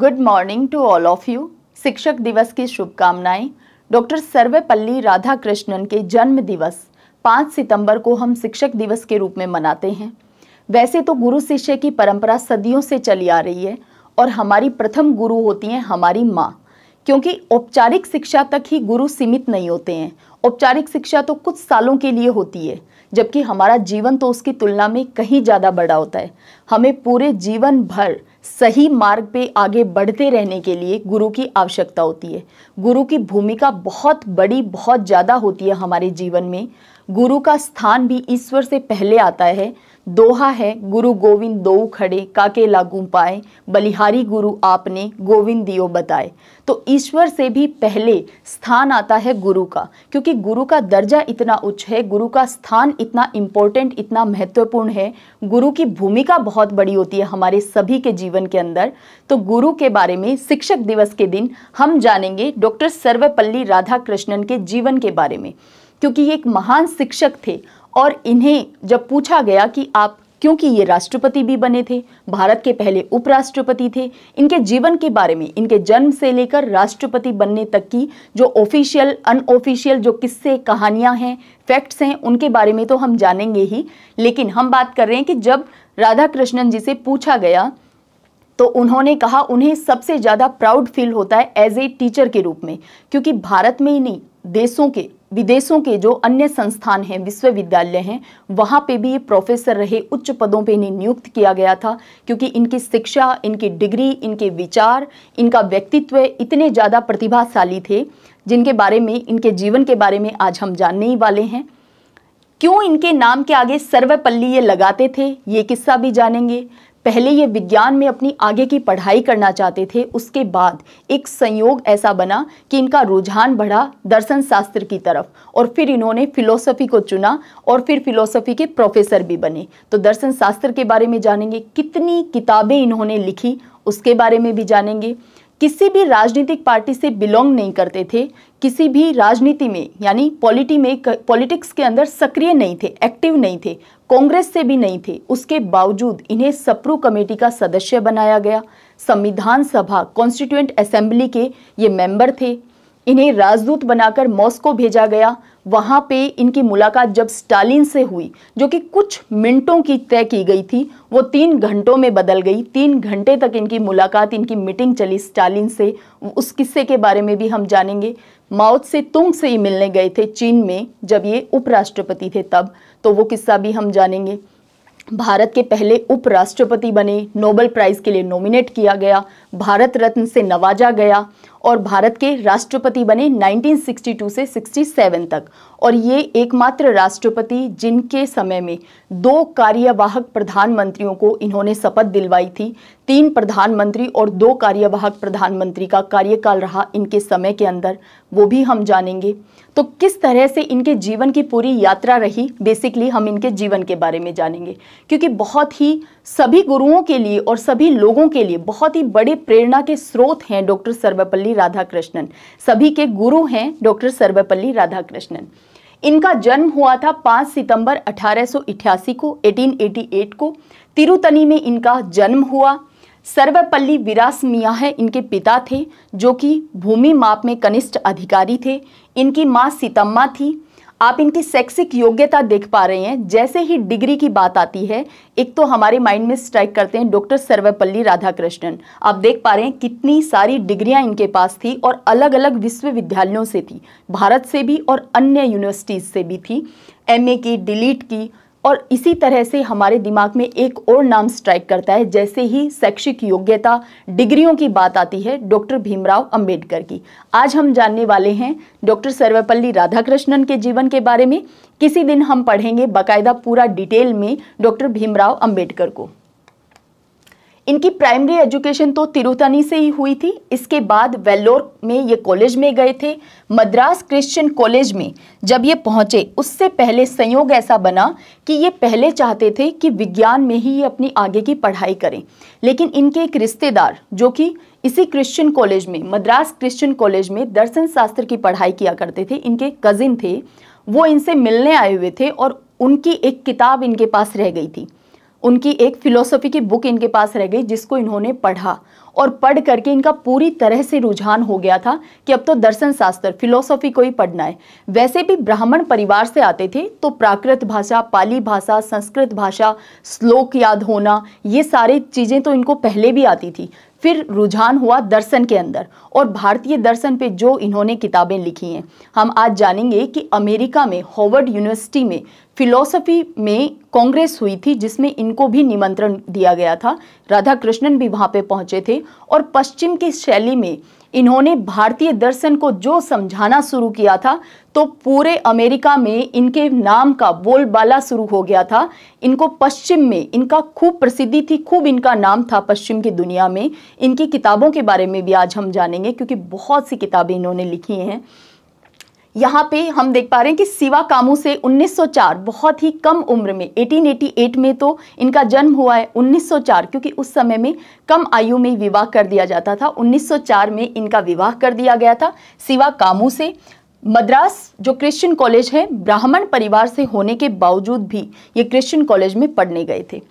good morning to all of you शिक्षक दिवस की शुभकामनाएं डॉक्टर सर्वेपल्ली राधाकृष्णन के जन्म दिवस पाँच सितंबर को हम शिक्षक दिवस के रूप में मनाते हैं वैसे तो गुरु शिष्य की परंपरा सदियों से चली आ रही है और हमारी प्रथम गुरु होती हैं हमारी माँ क्योंकि औपचारिक शिक्षा तक ही गुरु सीमित नहीं होते हैं औपचारिक शिक्षा तो कुछ सालों के लिए होती है जबकि हमारा जीवन तो उसकी तुलना में कहीं ज़्यादा बड़ा होता है हमें पूरे जीवन भर सही मार्ग पे आगे बढ़ते रहने के लिए गुरु की आवश्यकता होती है गुरु की भूमिका बहुत बड़ी बहुत ज़्यादा होती है हमारे जीवन में गुरु का स्थान भी ईश्वर से पहले आता है दोहा है गुरु गोविंद दो खड़े काके लागू पाए बलिहारी गुरु आपने गोविंद दियो बताए तो ईश्वर से भी पहले स्थान आता है गुरु का क्योंकि गुरु का दर्जा इतना उच्च है गुरु का स्थान इतना इम्पोर्टेंट इतना महत्वपूर्ण है गुरु की भूमिका बहुत बड़ी होती है हमारे सभी के जीवन के अंदर तो गुरु के बारे में शिक्षक दिवस के दिन हम जानेंगे डॉक्टर सर्वपल्ली राधाकृष्णन के जीवन के बारे में क्योंकि ये एक महान शिक्षक थे और इन्हें जब पूछा गया कि आप क्योंकि ये राष्ट्रपति भी बने थे भारत के पहले उपराष्ट्रपति थे इनके जीवन के बारे में इनके जन्म से लेकर राष्ट्रपति बनने तक की जो ऑफिशियल अनऑफिशियल जो किस्से कहानियां हैं फैक्ट्स हैं उनके बारे में तो हम जानेंगे ही लेकिन हम बात कर रहे हैं कि जब राधा कृष्णन जी से पूछा गया तो उन्होंने कहा उन्हें सबसे ज़्यादा प्राउड फील होता है एज ए टीचर के रूप में क्योंकि भारत में ही नहीं देशों के विदेशों के जो अन्य संस्थान हैं विश्वविद्यालय हैं वहाँ पे भी ये प्रोफेसर रहे उच्च पदों पे इन्हें नियुक्त किया गया था क्योंकि इनकी शिक्षा इनकी डिग्री इनके विचार इनका व्यक्तित्व इतने ज़्यादा प्रतिभाशाली थे जिनके बारे में इनके जीवन के बारे में आज हम जानने ही वाले हैं क्यों इनके नाम के आगे सर्वपल्ली ये लगाते थे ये किस्सा भी जानेंगे पहले ये विज्ञान में अपनी आगे की पढ़ाई करना चाहते थे उसके बाद एक संयोग ऐसा बना कि इनका रुझान बढ़ा दर्शन शास्त्र की तरफ और फिर इन्होंने फिलोसफी को चुना और फिर फिलोसफी के प्रोफेसर भी बने तो दर्शन शास्त्र के बारे में जानेंगे कितनी किताबें इन्होंने लिखी उसके बारे में भी जानेंगे किसी भी राजनीतिक पार्टी से बिलोंग नहीं करते थे किसी भी राजनीति में यानी पॉलिटी में पॉलिटिक्स के अंदर सक्रिय नहीं थे एक्टिव नहीं थे कांग्रेस से भी नहीं थे उसके बावजूद इन्हें सप्रू कमेटी का सदस्य बनाया गया संविधान सभा कॉन्स्टिट्यूंट असेंबली के ये मेंबर थे इन्हें राजदूत बनाकर मॉस्को भेजा गया वहाँ पे इनकी मुलाकात जब स्टालिन से हुई जो कि कुछ मिनटों की तय की गई थी वो तीन घंटों में बदल गई तीन घंटे तक इनकी मुलाकात इनकी मीटिंग चली स्टालिन से उस किस्से के बारे में भी हम जानेंगे माउथ से तुंग से ही मिलने गए थे चीन में जब ये उपराष्ट्रपति थे तब तो वो किस्सा भी हम जानेंगे भारत के पहले उपराष्ट्रपति बने नोबेल प्राइज़ के लिए नॉमिनेट किया गया भारत रत्न से नवाजा गया और भारत के राष्ट्रपति बने 1962 से 67 तक और ये एकमात्र राष्ट्रपति जिनके समय में दो कार्यवाहक प्रधानमंत्रियों को इन्होंने शपथ दिलवाई थी तीन प्रधानमंत्री और दो कार्यवाहक प्रधानमंत्री का कार्यकाल रहा इनके समय के अंदर वो भी हम जानेंगे तो किस तरह से इनके जीवन की पूरी यात्रा रही बेसिकली हम इनके जीवन के बारे में जानेंगे क्योंकि बहुत ही सभी गुरुओं के लिए और सभी लोगों के लिए बहुत ही बड़े प्रेरणा के स्रोत हैं डॉक्टर सर्वपल्ली राधाकृष्णन सभी के गुरु हैं डॉक्टर सर्वपल्ली राधाकृष्णन इनका जन्म हुआ था 5 सितंबर 1888 को 1888 को तिरुतनी में इनका जन्म हुआ सर्वपल्ली विरास मियाँ है इनके पिता थे जो कि भूमि माप में कनिष्ठ अधिकारी थे इनकी माँ सीतम्मा थी आप इनकी शैक्षिक योग्यता देख पा रहे हैं जैसे ही डिग्री की बात आती है एक तो हमारे माइंड में स्ट्राइक करते हैं डॉक्टर सर्वपल्ली राधाकृष्णन आप देख पा रहे हैं कितनी सारी डिग्रियां इनके पास थी और अलग अलग विश्वविद्यालयों से थी भारत से भी और अन्य यूनिवर्सिटीज़ से भी थी एम की डिलीट की और इसी तरह से हमारे दिमाग में एक और नाम स्ट्राइक करता है जैसे ही शैक्षिक योग्यता डिग्रियों की बात आती है डॉक्टर भीमराव अंबेडकर की आज हम जानने वाले हैं डॉक्टर सर्वपल्ली राधाकृष्णन के जीवन के बारे में किसी दिन हम पढ़ेंगे बाकायदा पूरा डिटेल में डॉक्टर भीमराव अम्बेडकर को इनकी प्राइमरी एजुकेशन तो तिरुतानी से ही हुई थी इसके बाद वेल्लोर में ये कॉलेज में गए थे मद्रास क्रिश्चियन कॉलेज में जब ये पहुंचे उससे पहले संयोग ऐसा बना कि ये पहले चाहते थे कि विज्ञान में ही ये अपनी आगे की पढ़ाई करें लेकिन इनके एक रिश्तेदार जो कि इसी क्रिश्चियन कॉलेज में मद्रास क्रिश्चियन कॉलेज में दर्शन शास्त्र की पढ़ाई किया करते थे इनके कज़िन थे वो इनसे मिलने आए हुए थे और उनकी एक किताब इनके पास रह गई थी उनकी एक फिलोसफी की बुक इनके पास रह गई जिसको इन्होंने पढ़ा और पढ़ करके इनका पूरी तरह से रुझान हो गया था कि अब तो दर्शन शास्त्र फिलोसॉफी को ही पढ़ना है वैसे भी ब्राह्मण परिवार से आते थे तो प्राकृत भाषा पाली भाषा संस्कृत भाषा श्लोक याद होना ये सारी चीज़ें तो इनको पहले भी आती थी फिर रुझान हुआ दर्शन के अंदर और भारतीय दर्शन पे जो इन्होंने किताबें लिखी हैं हम आज जानेंगे कि अमेरिका में हॉवर्ड यूनिवर्सिटी में फिलोसफी में कांग्रेस हुई थी जिसमें इनको भी निमंत्रण दिया गया था राधा कृष्णन भी वहाँ पे पहुँचे थे और पश्चिम की शैली में इन्होंने भारतीय दर्शन को जो समझाना शुरू किया था तो पूरे अमेरिका में इनके नाम का बोलबाला शुरू हो गया था इनको पश्चिम में इनका खूब प्रसिद्धि थी खूब इनका नाम था पश्चिम की दुनिया में इनकी किताबों के बारे में भी आज हम जानेंगे क्योंकि बहुत सी किताबें इन्होंने लिखी हैं यहाँ पे हम देख पा रहे हैं कि सिवा कामू से 1904 बहुत ही कम उम्र में 1888 में तो इनका जन्म हुआ है 1904 क्योंकि उस समय में कम आयु में विवाह कर दिया जाता था 1904 में इनका विवाह कर दिया गया था सिवा कामू से मद्रास जो क्रिश्चियन कॉलेज है ब्राह्मण परिवार से होने के बावजूद भी ये क्रिश्चियन कॉलेज में पढ़ने गए थे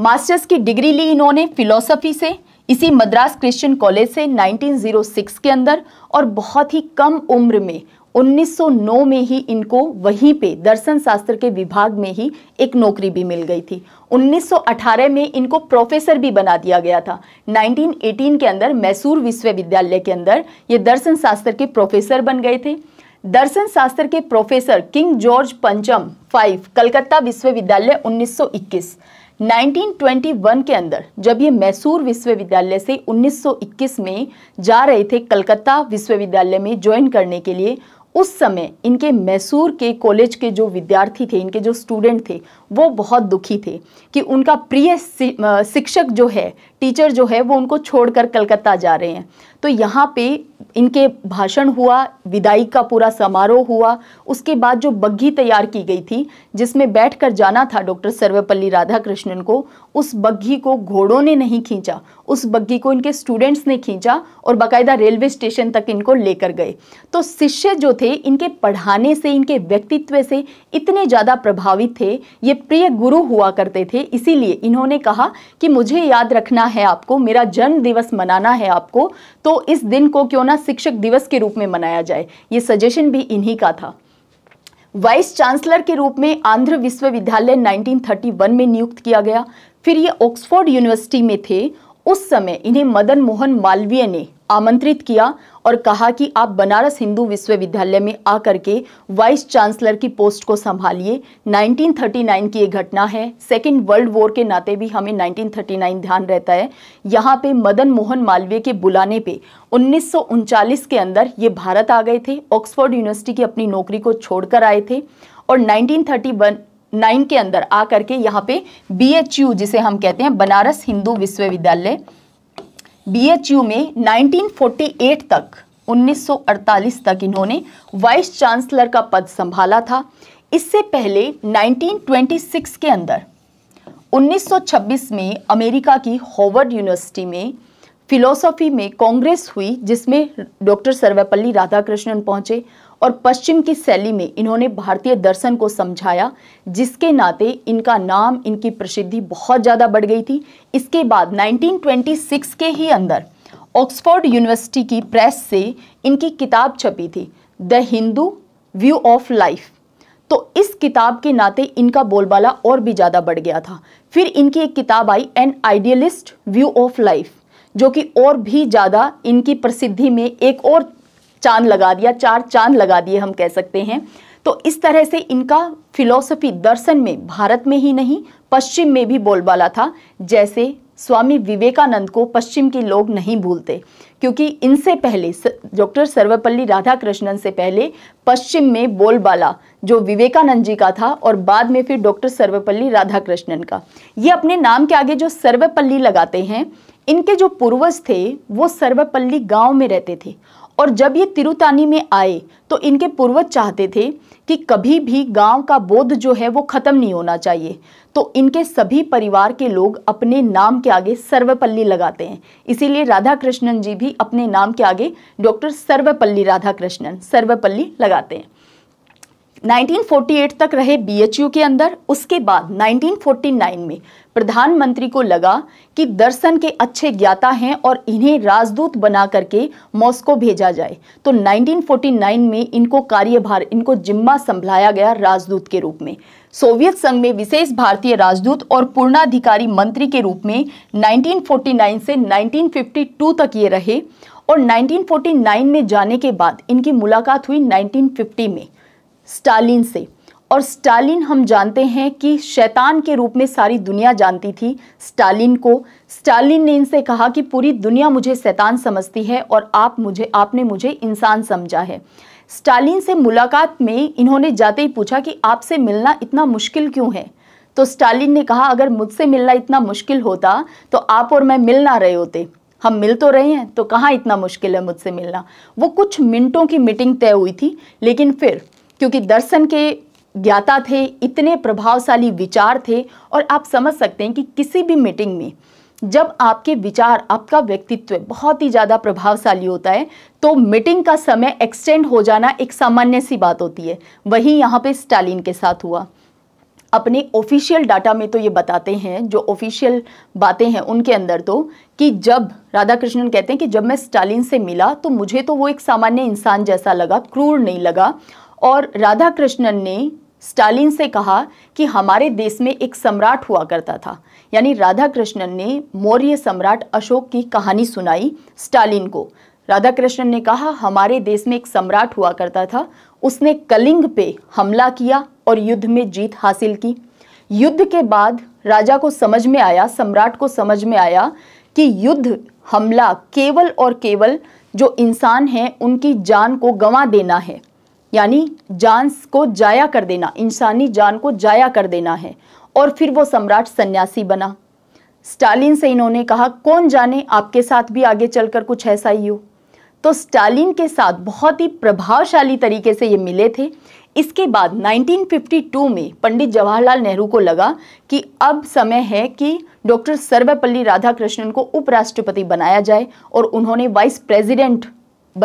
मास्टर्स की डिग्री ली इन्होंने फिलोसफी से इसी मद्रास क्रिश्चियन कॉलेज से 1906 के अंदर और बहुत ही कम उम्र में 1909 में ही इनको वहीं पे दर्शन शास्त्र के विभाग में ही एक नौकरी भी मिल गई थी 1918 में इनको प्रोफेसर भी बना दिया गया था 1918 के अंदर मैसूर विश्वविद्यालय के अंदर ये दर्शन शास्त्र के प्रोफेसर बन गए थे दर्शन शास्त्र के प्रोफेसर किंग जॉर्ज पंचम फाइव कलकत्ता विश्वविद्यालय 1921 1921 के अंदर जब ये मैसूर विश्वविद्यालय से 1921 में जा रहे थे कलकत्ता विश्वविद्यालय में ज्वाइन करने के लिए उस समय इनके मैसूर के कॉलेज के जो विद्यार्थी थे इनके जो स्टूडेंट थे वो बहुत दुखी थे कि उनका प्रिय शिक्षक जो है टीचर जो है वो उनको छोड़कर कलकत्ता जा रहे हैं तो यहाँ पे इनके भाषण हुआ विदाई का पूरा समारोह हुआ उसके बाद जो बग्घी तैयार की गई थी जिसमें बैठकर जाना था डॉक्टर सर्वपल्ली राधाकृष्णन को उस बग्घी को घोड़ों ने नहीं खींचा उस बग्घी को इनके स्टूडेंट्स ने खींचा और बाकायदा रेलवे स्टेशन तक इनको लेकर गए तो शिष्य जो थे इनके पढ़ाने से इनके व्यक्तित्व से इतने ज़्यादा प्रभावित थे ये प्रिय गुरु हुआ करते थे इसीलिए इन्होंने कहा कि मुझे याद रखना है आपको मेरा जन्म दिवस मनाना है आपको तो इस दिन को क्यों ना शिक्षक दिवस के रूप में मनाया जाए ये सजेशन भी इन्हीं का था वाइस चांसलर के रूप में आंध्र विश्वविद्यालय 1931 में नियुक्त किया गया फिर ये ऑक्सफोर्ड यूनिवर्सिटी में थे उस समय इन्हें मदन मोहन मालवीय ने आमंत्रित किया और कहा कि आप बनारस हिंदू विश्वविद्यालय में आकर के वाइस चांसलर की पोस्ट को संभालिए 1939 की ये घटना है सेकेंड वर्ल्ड वॉर के नाते भी हमें 1939 ध्यान रहता है यहाँ पे मदन मोहन मालवीय के बुलाने पे उन्नीस के अंदर ये भारत आ गए थे ऑक्सफोर्ड यूनिवर्सिटी की अपनी नौकरी को छोड़कर आए थे और नाइनटीन नाइन के अंदर आकर के यहाँ पे बी जिसे हम कहते हैं बनारस हिंदू विश्वविद्यालय बीएचयू में 1948 तक 1948 तक इन्होंने वाइस चांसलर का पद संभाला था इससे पहले 1926 के अंदर 1926 में अमेरिका की हॉवर्ड यूनिवर्सिटी में फिलोसॉफी में कांग्रेस हुई जिसमें डॉक्टर सर्वपल्ली राधाकृष्णन पहुंचे और पश्चिम की शैली में इन्होंने भारतीय दर्शन को समझाया जिसके नाते इनका नाम इनकी प्रसिद्धि बहुत ज़्यादा बढ़ गई थी इसके बाद 1926 के ही अंदर ऑक्सफोर्ड यूनिवर्सिटी की प्रेस से इनकी किताब छपी थी the Hindu view of life तो इस किताब के नाते इनका बोलबाला और भी ज़्यादा बढ़ गया था फिर इनकी एक किताब आई an idealist view of life जो कि और भी ज़्यादा इनकी प्रसिद्धि में एक और चांद लगा दिया चार चांद लगा दिए हम कह सकते हैं तो इस तरह से इनका फिलॉसफी दर्शन में भारत में ही नहीं पश्चिम में भी बोलबाला था जैसे स्वामी विवेकानंद को पश्चिम के लोग नहीं भूलते क्योंकि इनसे पहले डॉक्टर सर्वपल्ली राधाकृष्णन से पहले पश्चिम में बोलबाला जो विवेकानंद जी का था और बाद में फिर डॉक्टर सर्वपल्ली राधाकृष्णन का ये अपने नाम के आगे जो सर्वपल्ली लगाते हैं इनके जो पूर्वज थे वो सर्वपल्ली गांव में रहते थे और जब ये तिरुतानी में आए तो इनके पूर्वज चाहते थे कि कभी भी गांव का बोध जो है वो ख़त्म नहीं होना चाहिए तो इनके सभी परिवार के लोग अपने नाम के आगे सर्वपल्ली लगाते हैं इसीलिए राधा कृष्णन जी भी अपने नाम के आगे डॉक्टर सर्वपल्ली राधा कृष्णन सर्वपल्ली लगाते हैं 1948 तक रहे बीएचयू के अंदर उसके बाद 1949 में प्रधानमंत्री को लगा कि दर्शन के अच्छे ज्ञाता हैं और इन्हें राजदूत बना करके मॉस्को भेजा जाए तो 1949 में इनको कार्यभार इनको जिम्मा संभलाया गया राजदूत के रूप में सोवियत संघ में विशेष भारतीय राजदूत और पूर्णाधिकारी मंत्री के रूप में 1949 से 1952 तक ये रहे और 1949 में जाने के बाद इनकी मुलाकात हुई 1950 में स्टालिन से और स्टालिन हम जानते हैं कि शैतान के रूप में सारी दुनिया जानती थी स्टालिन को स्टालिन ने इनसे कहा कि पूरी दुनिया मुझे शैतान समझती है और आप मुझे आपने मुझे इंसान समझा है स्टालिन से मुलाकात में इन्होंने जाते ही पूछा कि आपसे मिलना इतना मुश्किल क्यों है तो स्टालिन ने कहा अगर मुझसे मिलना इतना मुश्किल होता तो आप और मैं मिल ना रहे होते हम मिल तो रहे हैं तो कहाँ इतना मुश्किल है मुझसे मिलना वो कुछ मिनटों की मीटिंग तय हुई थी लेकिन फिर क्योंकि दर्शन के ज्ञाता थे इतने प्रभावशाली विचार थे और आप समझ सकते हैं कि किसी भी मीटिंग में जब आपके विचार आपका व्यक्तित्व बहुत ही ज़्यादा प्रभावशाली होता है तो मीटिंग का समय एक्सटेंड हो जाना एक सामान्य सी बात होती है वही यहाँ पे स्टालिन के साथ हुआ अपने ऑफिशियल डाटा में तो ये बताते हैं जो ऑफिशियल बातें हैं उनके अंदर तो कि जब राधा कृष्णन कहते हैं कि जब मैं स्टालिन से मिला तो मुझे तो वो एक सामान्य इंसान जैसा लगा क्रूर नहीं लगा और राधा कृष्णन ने स्टालिन से कहा कि हमारे देश में एक सम्राट हुआ करता था यानी राधा कृष्णन ने मौर्य सम्राट अशोक की कहानी सुनाई स्टालिन को राधा कृष्णन ने कहा हमारे देश में एक सम्राट हुआ करता था उसने कलिंग पे हमला किया और युद्ध में जीत हासिल की युद्ध के बाद राजा को समझ में आया सम्राट को समझ में आया कि युद्ध हमला केवल और केवल जो इंसान हैं उनकी जान को गंवा देना है यानी जान को जाया कर देना इंसानी जान को जाया कर देना है और फिर वो सम्राट सन्यासी बना स्टालिन से इन्होंने कहा कौन जाने आपके साथ भी आगे चलकर कुछ ऐसा ही हो तो स्टालिन के साथ बहुत ही प्रभावशाली तरीके से ये मिले थे इसके बाद 1952 में पंडित जवाहरलाल नेहरू को लगा कि अब समय है कि डॉक्टर सर्वपल्ली राधाकृष्णन को उपराष्ट्रपति बनाया जाए और उन्होंने वाइस प्रेसिडेंट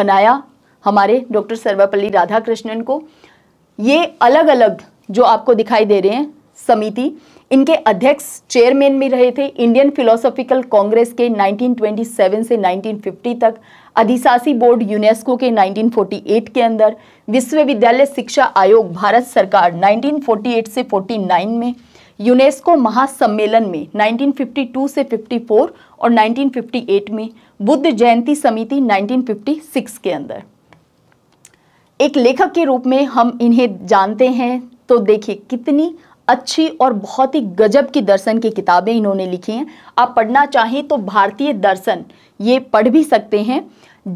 बनाया हमारे डॉक्टर सर्वपल्ली राधाकृष्णन को ये अलग अलग जो आपको दिखाई दे रहे हैं समिति इनके अध्यक्ष चेयरमैन भी रहे थे इंडियन फिलोसॉफिकल कांग्रेस के 1927 से 1950 तक अधिशासी बोर्ड यूनेस्को के 1948 के अंदर विश्वविद्यालय शिक्षा आयोग भारत सरकार 1948 से 49 में यूनेस्को महासम्मेलन में 1952 से 54 और 1958 में बुद्ध जयंती समिति 1956 के अंदर एक लेखक के रूप में हम इन्हें जानते हैं तो देखिए कितनी अच्छी और बहुत ही गजब की दर्शन की किताबें इन्होंने लिखी हैं आप पढ़ना चाहें तो भारतीय दर्शन ये पढ़ भी सकते हैं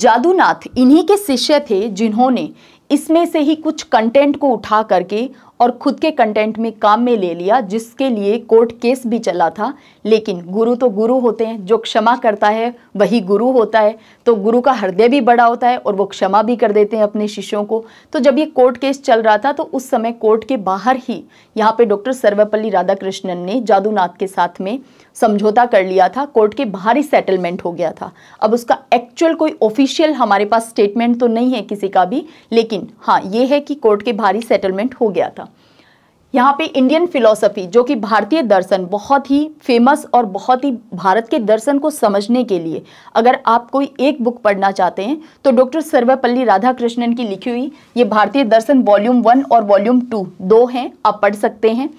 जादूनाथ इन्हीं के शिष्य थे जिन्होंने इसमें से ही कुछ कंटेंट को उठा करके और खुद के कंटेंट में काम में ले लिया जिसके लिए कोर्ट केस भी चला था लेकिन गुरु तो गुरु होते हैं जो क्षमा करता है वही गुरु होता है तो गुरु का हृदय भी बड़ा होता है और वो क्षमा भी कर देते हैं अपने शिष्यों को तो जब ये कोर्ट केस चल रहा था तो उस समय कोर्ट के बाहर ही यहाँ पे डॉक्टर सर्वपल्ली राधाकृष्णन ने जादूनाथ के साथ में समझौता कर लिया था कोर्ट के बाहर ही सेटलमेंट हो गया था अब उसका एक्चुअल कोई ऑफिशियल हमारे पास स्टेटमेंट तो नहीं है किसी का भी लेकिन हाँ ये है कि कोर्ट के बाहर ही सेटलमेंट हो गया था यहाँ पे इंडियन फिलोसफी जो कि भारतीय दर्शन बहुत ही फेमस और बहुत ही भारत के दर्शन को समझने के लिए अगर आप कोई एक बुक पढ़ना चाहते हैं तो डॉक्टर सर्वपल्ली राधाकृष्णन की लिखी हुई ये भारतीय दर्शन वॉल्यूम वन और वॉल्यूम टू दो हैं आप पढ़ सकते हैं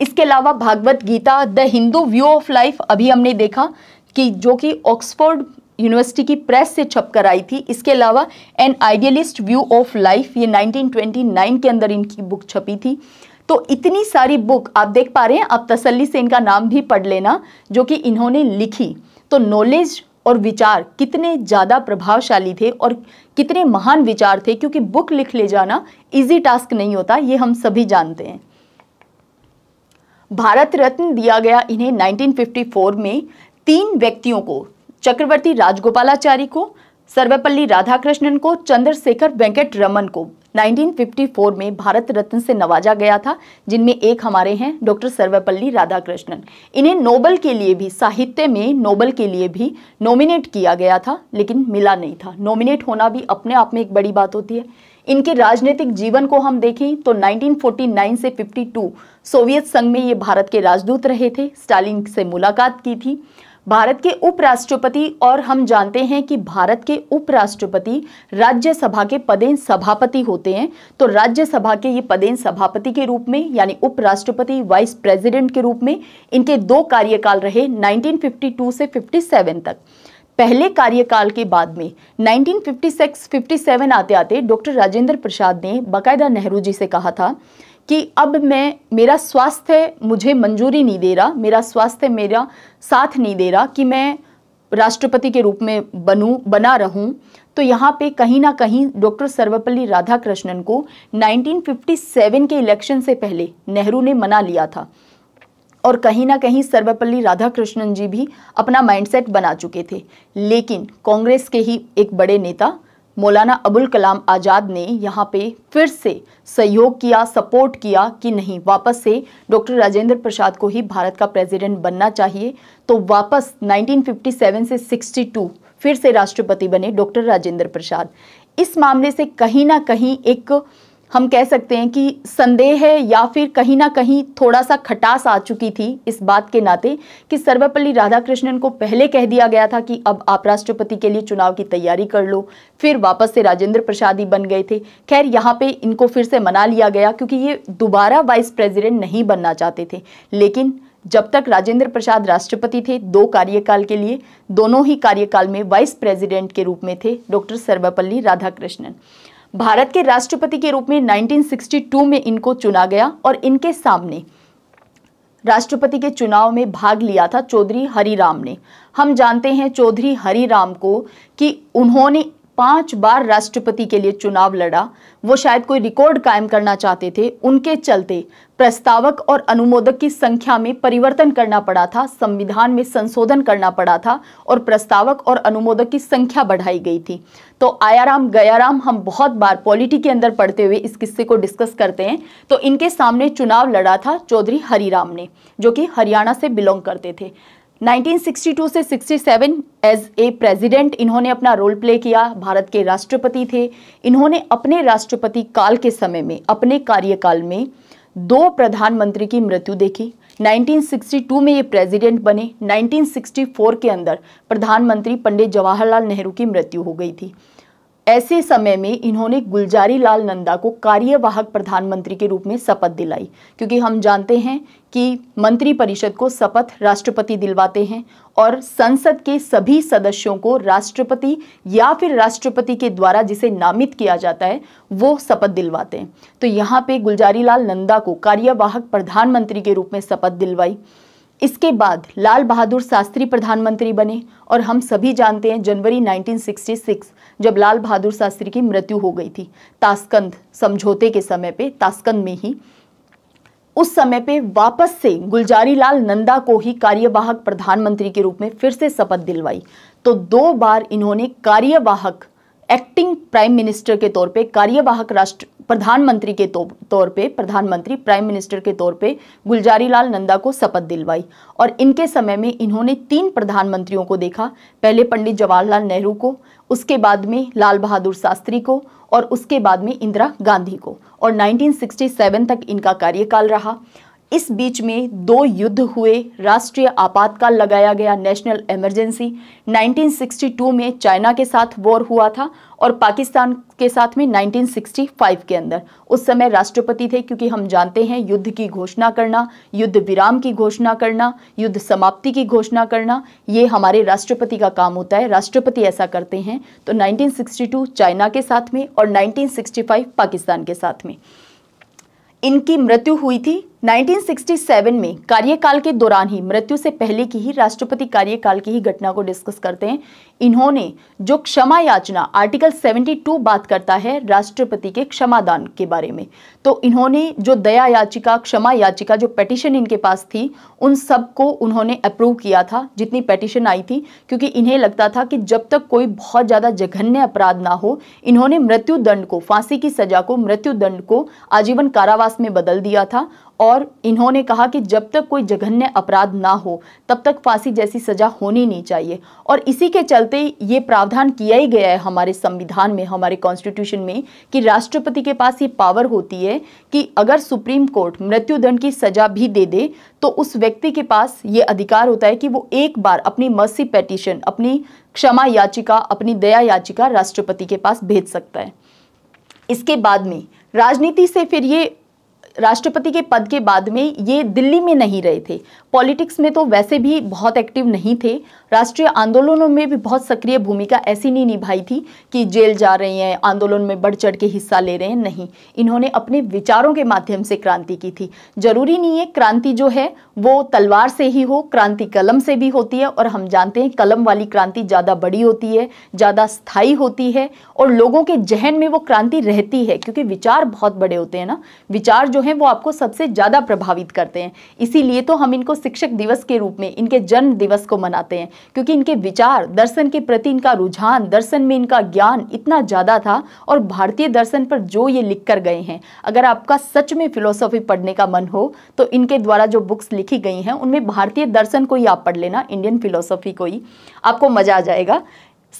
इसके अलावा Bhagavad Gita the Hindu view of life अभी हमने देखा कि जो कि ऑक्सफोर्ड यूनिवर्सिटी की प्रेस से छप कर आई थी इसके अलावा an idealist view of life ये 1929 के अंदर इनकी बुक छपी थी तो इतनी सारी बुक आप देख पा रहे हैं आप तसल्ली से इनका नाम भी पढ़ लेना जो कि इन्होंने लिखी तो नॉलेज और विचार कितने ज़्यादा प्रभावशाली थे और कितने महान विचार थे क्योंकि बुक लिख ले जाना इजी टास्क नहीं होता ये हम सभी जानते हैं भारत रत्न दिया गया इन्हें 1954 में तीन व्यक्तियों को चक्रवर्ती राजगोपालाचारी को सर्वपल्ली राधाकृष्णन को चंद्रशेखर वेंकट रमन को 1954 में भारत रत्न से नवाजा गया था जिनमें एक हमारे हैं डॉक्टर सर्वपल्ली राधाकृष्णन इन्हें नोबल के लिए भी साहित्य में नोबल के लिए भी नॉमिनेट किया गया था लेकिन मिला नहीं था नॉमिनेट होना भी अपने आप में एक बड़ी बात होती है इनके राजनीतिक जीवन को हम देखें तो 1949 से 52 सोवियत संघ में ये भारत के राजदूत रहे थे स्टालिन से मुलाकात की थी भारत के उपराष्ट्रपति और हम जानते हैं कि भारत के उपराष्ट्रपति राज्यसभा के पदेन सभापति होते हैं तो राज्यसभा के ये पदेन सभापति के रूप में यानी उपराष्ट्रपति वाइस प्रेसिडेंट के रूप में इनके दो कार्यकाल रहे 1952 से 57 तक पहले कार्यकाल के बाद में 1956-57 आते आते डॉक्टर राजेंद्र प्रसाद ने बाकायदा नेहरू जी से कहा था कि अब मैं मेरा स्वास्थ्य मुझे मंजूरी नहीं दे रहा मेरा स्वास्थ्य मेरा साथ नहीं दे रहा कि मैं राष्ट्रपति के रूप में बनूं बना रहूं तो यहाँ पे कहीं ना कहीं डॉक्टर सर्वपल्ली राधाकृष्णन को 1957 के इलेक्शन से पहले नेहरू ने मना लिया था और कहीं ना कहीं सर्वपल्ली राधाकृष्णन जी भी अपना माइंडसेट बना चुके थे लेकिन कांग्रेस के ही एक बड़े नेता मौलाना अबुल कलाम आज़ाद ने यहाँ पे फिर से सहयोग किया सपोर्ट किया कि नहीं वापस से डॉक्टर राजेंद्र प्रसाद को ही भारत का प्रेसिडेंट बनना चाहिए तो वापस 1957 से 62 फिर से राष्ट्रपति बने डॉक्टर राजेंद्र प्रसाद इस मामले से कहीं ना कहीं एक हम कह सकते हैं कि संदेह है या फिर कहीं ना कहीं थोड़ा सा खटास आ चुकी थी इस बात के नाते कि सर्वपल्ली राधाकृष्णन को पहले कह दिया गया था कि अब आप राष्ट्रपति के लिए चुनाव की तैयारी कर लो फिर वापस से राजेंद्र प्रसाद ही बन गए थे खैर यहाँ पे इनको फिर से मना लिया गया क्योंकि ये दोबारा वाइस प्रेजिडेंट नहीं बनना चाहते थे लेकिन जब तक राजेंद्र प्रसाद राष्ट्रपति थे दो कार्यकाल के लिए दोनों ही कार्यकाल में वाइस प्रेसिडेंट के रूप में थे डॉक्टर सर्वपल्ली राधाकृष्णन भारत के राष्ट्रपति के रूप में 1962 में इनको चुना गया और इनके सामने राष्ट्रपति के चुनाव में भाग लिया था चौधरी हरिराम ने हम जानते हैं चौधरी हरिराम को कि उन्होंने पांच बार राष्ट्रपति के लिए चुनाव लड़ा वो शायद कोई रिकॉर्ड कायम करना चाहते थे उनके चलते प्रस्तावक और अनुमोदक की संख्या में परिवर्तन करना पड़ा था संविधान में संशोधन करना पड़ा था और प्रस्तावक और अनुमोदक की संख्या बढ़ाई गई थी तो आयाराम गयाराम हम बहुत बार पॉलिटी के अंदर पढ़ते हुए इस किस्से को डिस्कस करते हैं तो इनके सामने चुनाव लड़ा था चौधरी हरिराम ने जो कि हरियाणा से बिलोंग करते थे 1962 से 67 एज ए प्रेसिडेंट इन्होंने अपना रोल प्ले किया भारत के राष्ट्रपति थे इन्होंने अपने राष्ट्रपति काल के समय में अपने कार्यकाल में दो प्रधानमंत्री की मृत्यु देखी 1962 में ये प्रेसिडेंट बने 1964 के अंदर प्रधानमंत्री पंडित जवाहरलाल नेहरू की मृत्यु हो गई थी ऐसे समय में इन्होंने गुलजारी लाल नंदा को कार्यवाहक प्रधानमंत्री के रूप में शपथ दिलाई क्योंकि हम जानते हैं कि मंत्रिपरिषद को शपथ राष्ट्रपति दिलवाते हैं और संसद के सभी सदस्यों को राष्ट्रपति या फिर राष्ट्रपति के द्वारा जिसे नामित किया जाता है वो शपथ दिलवाते हैं तो यहाँ पे गुलजारी लाल नंदा को कार्यवाहक प्रधानमंत्री के रूप में शपथ दिलवाई इसके बाद लाल बहादुर शास्त्री प्रधानमंत्री बने और हम सभी जानते हैं जनवरी 1966 जब लाल बहादुर शास्त्री की मृत्यु हो गई थी ताशकंद समझौते के समय पे ताशकंद में ही उस समय पे वापस से गुलजारी लाल नंदा को ही कार्यवाहक प्रधानमंत्री के रूप में फिर से शपथ दिलवाई तो दो बार इन्होंने कार्यवाहक एक्टिंग प्राइम मिनिस्टर के तौर पे कार्यवाहक राष्ट्र प्रधानमंत्री के तो- तौर पे प्रधानमंत्री प्राइम मिनिस्टर के तौर पे गुलजारी लाल नंदा को शपथ दिलवाई और इनके समय में इन्होंने तीन प्रधानमंत्रियों को देखा पहले पंडित जवाहरलाल नेहरू को उसके बाद में लाल बहादुर शास्त्री को और उसके बाद में इंदिरा गांधी को और 1967 तक इनका कार्यकाल रहा इस बीच में दो युद्ध हुए राष्ट्रीय आपातकाल लगाया गया नेशनल इमरजेंसी 1962 में चाइना के साथ वॉर हुआ था और पाकिस्तान के साथ में 1965 के अंदर उस समय राष्ट्रपति थे क्योंकि हम जानते हैं युद्ध की घोषणा करना युद्ध विराम की घोषणा करना युद्ध समाप्ति की घोषणा करना ये हमारे राष्ट्रपति का काम होता है राष्ट्रपति ऐसा करते हैं तो नाइनटीन चाइना के साथ में और नाइनटीन पाकिस्तान के साथ में इनकी मृत्यु हुई थी 1967 में कार्यकाल के दौरान ही मृत्यु से पहले की ही राष्ट्रपति कार्यकाल की ही घटना को डिस्कस करते हैं इन्होंने जो क्षमा याचना आर्टिकल 72 बात करता है राष्ट्रपति के क्षमादान के बारे में तो इन्होंने जो दया याचिका क्षमा याचिका जो पेटिशन इनके पास थी उन सब को उन्होंने अप्रूव किया था जितनी पेटिशन आई थी क्योंकि इन्हें लगता था कि जब तक कोई बहुत ज़्यादा जघन्य अपराध ना हो इन्होंने मृत्यु दंड को फांसी की सजा को मृत्यु दंड को आजीवन कारावास में बदल दिया था और इन्होंने कहा कि जब तक कोई जघन्य अपराध ना हो तब तक फांसी जैसी सजा होनी नहीं चाहिए और इसी के चलते चलते ये प्रावधान किया ही गया है हमारे संविधान में हमारे कॉन्स्टिट्यूशन में कि राष्ट्रपति के पास ये पावर होती है कि अगर सुप्रीम कोर्ट मृत्युदंड की सजा भी दे दे तो उस व्यक्ति के पास ये अधिकार होता है कि वो एक बार अपनी मसी पेटिशन अपनी क्षमा याचिका अपनी दया याचिका राष्ट्रपति के पास भेज सकता है इसके बाद में राजनीति से फिर ये राष्ट्रपति के पद के बाद में ये दिल्ली में नहीं रहे थे पॉलिटिक्स में तो वैसे भी बहुत एक्टिव नहीं थे राष्ट्रीय आंदोलनों में भी बहुत सक्रिय भूमिका ऐसी नहीं निभाई थी कि जेल जा रहे हैं आंदोलन में बढ़ चढ़ के हिस्सा ले रहे हैं नहीं इन्होंने अपने विचारों के माध्यम से क्रांति की थी जरूरी नहीं है क्रांति जो है वो तलवार से ही हो क्रांति कलम से भी होती है और हम जानते हैं कलम वाली क्रांति ज़्यादा बड़ी होती है ज़्यादा स्थायी होती है और लोगों के जहन में वो क्रांति रहती है क्योंकि विचार बहुत बड़े होते हैं ना विचार जो हैं वो आपको सबसे ज़्यादा प्रभावित करते हैं इसीलिए तो हम इनको शिक्षक दिवस के रूप में इनके जन्म दिवस को मनाते हैं क्योंकि इनके विचार दर्शन के प्रति इनका रुझान दर्शन में इनका ज्ञान इतना ज़्यादा था और भारतीय दर्शन पर जो ये लिख कर गए हैं अगर आपका सच में फिलोसॉफी पढ़ने का मन हो तो इनके द्वारा जो बुक्स लिखी गई हैं उनमें भारतीय दर्शन को ही आप पढ़ लेना इंडियन फिलोसॉफी को ही आपको मज़ा आ जाएगा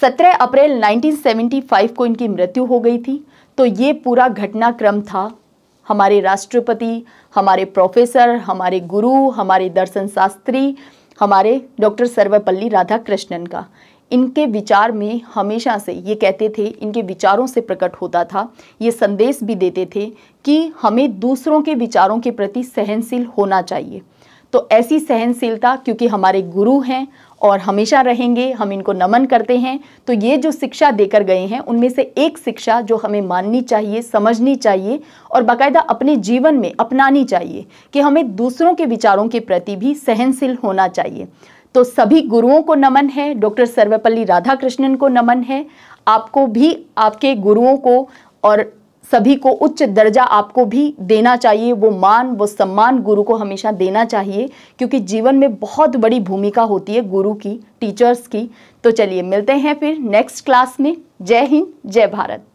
17 अप्रैल 1975 को इनकी मृत्यु हो गई थी तो ये पूरा घटनाक्रम था हमारे राष्ट्रपति हमारे प्रोफेसर हमारे गुरु हमारे दर्शन शास्त्री हमारे डॉक्टर सर्वपल्ली राधाकृष्णन का इनके विचार में हमेशा से ये कहते थे इनके विचारों से प्रकट होता था ये संदेश भी देते थे कि हमें दूसरों के विचारों के प्रति सहनशील होना चाहिए तो ऐसी सहनशीलता क्योंकि हमारे गुरु हैं और हमेशा रहेंगे हम इनको नमन करते हैं तो ये जो शिक्षा देकर गए हैं उनमें से एक शिक्षा जो हमें माननी चाहिए समझनी चाहिए और बाकायदा अपने जीवन में अपनानी चाहिए कि हमें दूसरों के विचारों के प्रति भी सहनशील होना चाहिए तो सभी गुरुओं को नमन है डॉक्टर सर्वपल्ली राधाकृष्णन को नमन है आपको भी आपके गुरुओं को और सभी को उच्च दर्जा आपको भी देना चाहिए वो मान वो सम्मान गुरु को हमेशा देना चाहिए क्योंकि जीवन में बहुत बड़ी भूमिका होती है गुरु की टीचर्स की तो चलिए मिलते हैं फिर नेक्स्ट क्लास में जय हिंद जय भारत